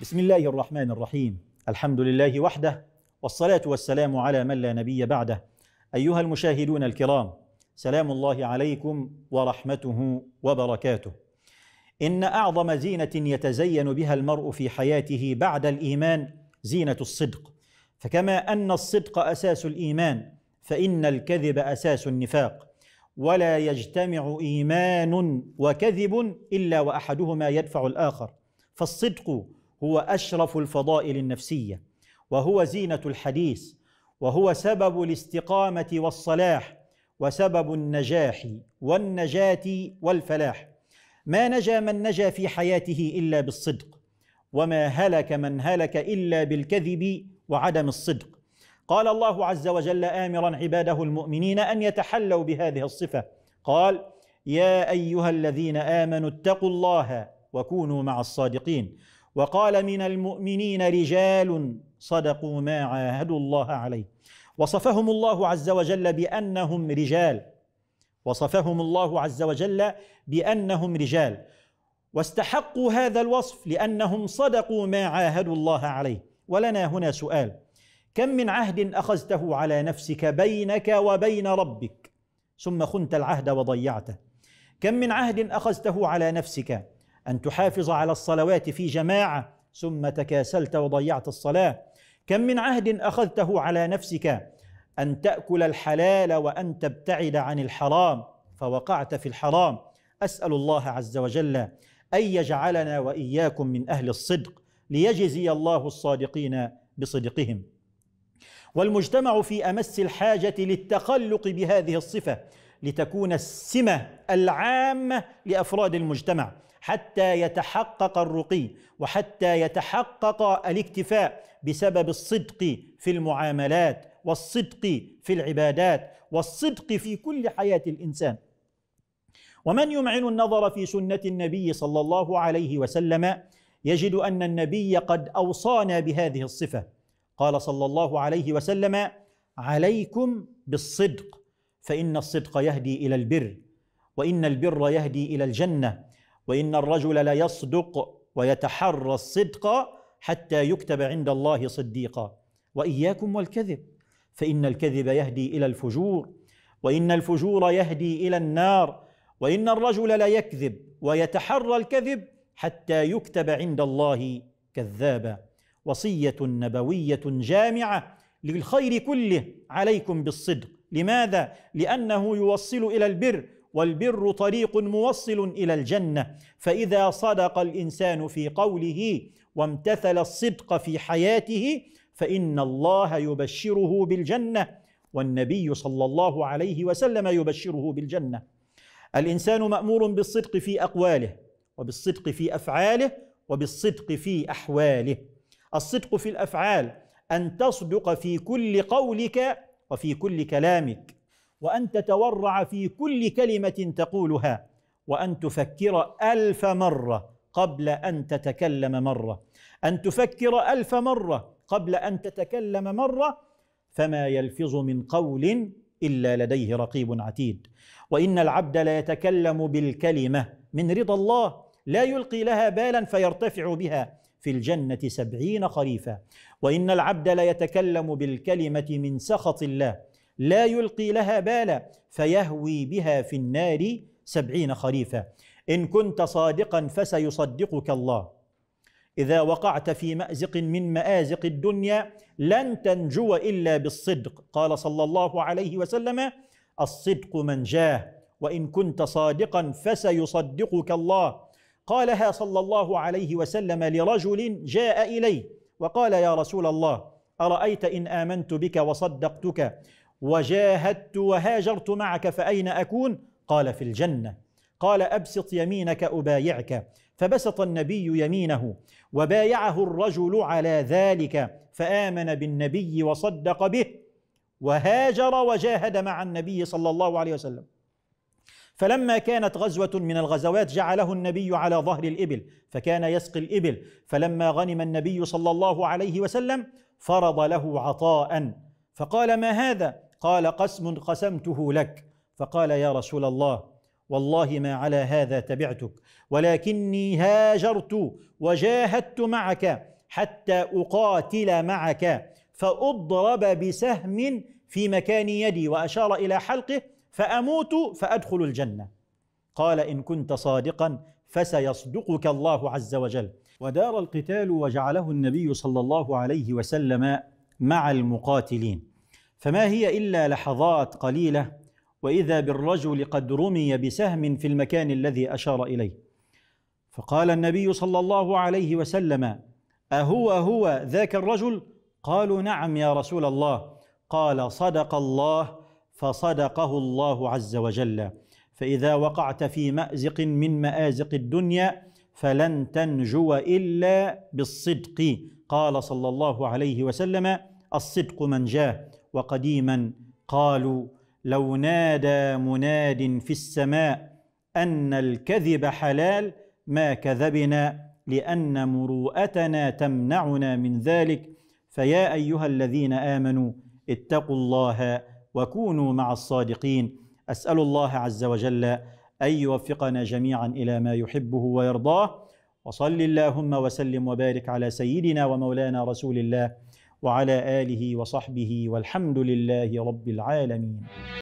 بسم الله الرحمن الرحيم الحمد لله وحده والصلاه والسلام على من لا نبي بعده ايها المشاهدون الكرام سلام الله عليكم ورحمته وبركاته ان اعظم زينه يتزين بها المرء في حياته بعد الايمان زينه الصدق فكما ان الصدق اساس الايمان فان الكذب اساس النفاق ولا يجتمع ايمان وكذب الا واحدهما يدفع الاخر فالصدق هو اشرف الفضائل النفسيه وهو زينه الحديث وهو سبب الاستقامه والصلاح وسبب النجاح والنجاه والفلاح ما نجا من نجا في حياته الا بالصدق وما هلك من هلك الا بالكذب وعدم الصدق قال الله عز وجل امرا عباده المؤمنين ان يتحلوا بهذه الصفه قال يا ايها الذين امنوا اتقوا الله وكونوا مع الصادقين وقال من المؤمنين رجال صدقوا ما عاهدوا الله عليه وصفهم الله عز وجل بانهم رجال وصفهم الله عز وجل بانهم رجال واستحقوا هذا الوصف لانهم صدقوا ما عاهدوا الله عليه ولنا هنا سؤال كم من عهد اخذته على نفسك بينك وبين ربك ثم خنت العهد وضيعته كم من عهد اخذته على نفسك أن تحافظ على الصلوات في جماعة ثم تكاسلت وضيعت الصلاة كم من عهد أخذته على نفسك أن تأكل الحلال وأن تبتعد عن الحرام فوقعت في الحرام أسأل الله عز وجل أن يجعلنا وإياكم من أهل الصدق ليجزي الله الصادقين بصدقهم والمجتمع في امس الحاجه للتخلق بهذه الصفه لتكون السمه العامه لافراد المجتمع حتى يتحقق الرقي وحتى يتحقق الاكتفاء بسبب الصدق في المعاملات والصدق في العبادات والصدق في كل حياه الانسان ومن يمعن النظر في سنه النبي صلى الله عليه وسلم يجد ان النبي قد اوصانا بهذه الصفه قال صلى الله عليه وسلم عليكم بالصدق فان الصدق يهدي الى البر وان البر يهدي الى الجنه وان الرجل ليصدق ويتحرى الصدق حتى يكتب عند الله صديقا واياكم والكذب فان الكذب يهدي الى الفجور وان الفجور يهدي الى النار وان الرجل ليكذب ويتحرى الكذب حتى يكتب عند الله كذابا وصيه نبويه جامعه للخير كله عليكم بالصدق لماذا لانه يوصل الى البر والبر طريق موصل الى الجنه فاذا صدق الانسان في قوله وامتثل الصدق في حياته فان الله يبشره بالجنه والنبي صلى الله عليه وسلم يبشره بالجنه الانسان مامور بالصدق في اقواله وبالصدق في افعاله وبالصدق في احواله الصدق في الافعال ان تصدق في كل قولك وفي كل كلامك وان تتورع في كل كلمه تقولها وان تفكر الف مره قبل ان تتكلم مره ان تفكر الف مره قبل ان تتكلم مره فما يلفظ من قول الا لديه رقيب عتيد وان العبد لا يتكلم بالكلمه من رضا الله لا يلقي لها بالا فيرتفع بها في الجنه سبعين خريفا وان العبد لا يتكلم بالكلمه من سخط الله لا يلقي لها بالا فيهوي بها في النار سبعين خريفا ان كنت صادقا فسيصدقك الله اذا وقعت في مازق من مازق الدنيا لن تنجو الا بالصدق قال صلى الله عليه وسلم الصدق منجاه وان كنت صادقا فسيصدقك الله قالها صلى الله عليه وسلم لرجل جاء اليه وقال يا رسول الله ارايت ان امنت بك وصدقتك وجاهدت وهاجرت معك فأين أكون؟ قال في الجنة قال أبسط يمينك أبايعك فبسط النبي يمينه وبايعه الرجل على ذلك فآمن بالنبي وصدق به وهاجر وجاهد مع النبي صلى الله عليه وسلم فلما كانت غزوة من الغزوات جعله النبي على ظهر الإبل فكان يسقي الإبل فلما غنم النبي صلى الله عليه وسلم فرض له عطاء فقال ما هذا قال قسم قسمته لك فقال يا رسول الله والله ما على هذا تبعتك ولكني هاجرت وجاهدت معك حتى اقاتل معك فاضرب بسهم في مكان يدي واشار الى حلقه فاموت فادخل الجنه قال ان كنت صادقا فسيصدقك الله عز وجل ودار القتال وجعله النبي صلى الله عليه وسلم مع المقاتلين فما هي الا لحظات قليله واذا بالرجل قد رمي بسهم في المكان الذي اشار اليه فقال النبي صلى الله عليه وسلم اهو هو ذاك الرجل قالوا نعم يا رسول الله قال صدق الله فصدقه الله عز وجل فاذا وقعت في مازق من مازق الدنيا فلن تنجو الا بالصدق قال صلى الله عليه وسلم الصدق منجاه وقديما قالوا لو نادى مناد في السماء ان الكذب حلال ما كذبنا لان مروءتنا تمنعنا من ذلك فيا ايها الذين امنوا اتقوا الله وكونوا مع الصادقين اسال الله عز وجل ان يوفقنا جميعا الى ما يحبه ويرضاه وصل اللهم وسلم وبارك على سيدنا ومولانا رسول الله وعلى اله وصحبه والحمد لله رب العالمين